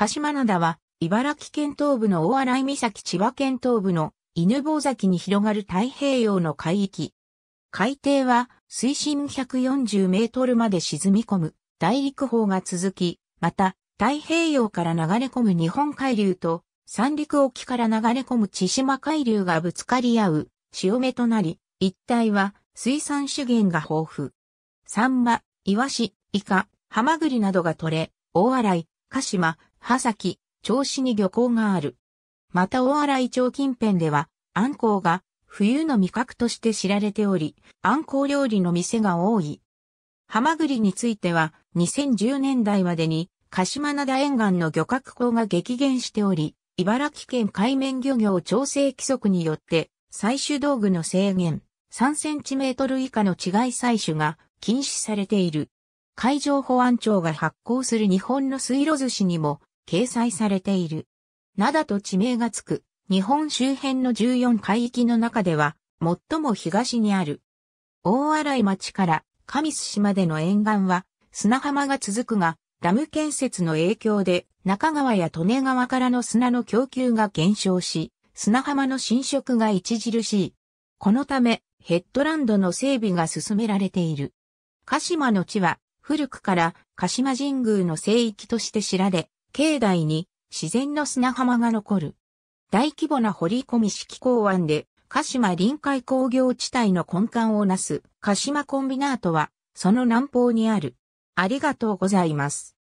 鹿島灘は、茨城県東部の大洗岬千葉県東部の犬坊崎に広がる太平洋の海域。海底は水深140メートルまで沈み込む大陸砲が続き、また太平洋から流れ込む日本海流と三陸沖から流れ込む千島海流がぶつかり合う潮目となり、一帯は水産資源が豊富。サンマ、イワシ、イカ、ハマグリなどが取れ、大洗、鹿島、葉崎、銚子に漁港がある。また大洗町近辺では、アンコウが冬の味覚として知られており、アンコウ料理の店が多い。ハマグリについては、2010年代までに、鹿島灘沿岸の漁獲港が激減しており、茨城県海面漁業調整規則によって、採取道具の制限、3センチメートル以下の違い採取が禁止されている。海上保安庁が発行する日本の水路寿司にも掲載されている。灘と地名がつく日本周辺の14海域の中では最も東にある。大洗町から上須島での沿岸は砂浜が続くが、ダム建設の影響で中川や利根川からの砂の供給が減少し、砂浜の浸食が著しい。このため、ヘッドランドの整備が進められている。鹿島の地は、古くから鹿島神宮の聖域として知られ、境内に自然の砂浜が残る。大規模な掘り込み式港湾で、鹿島臨海工業地帯の根幹をなす鹿島コンビナートは、その南方にある。ありがとうございます。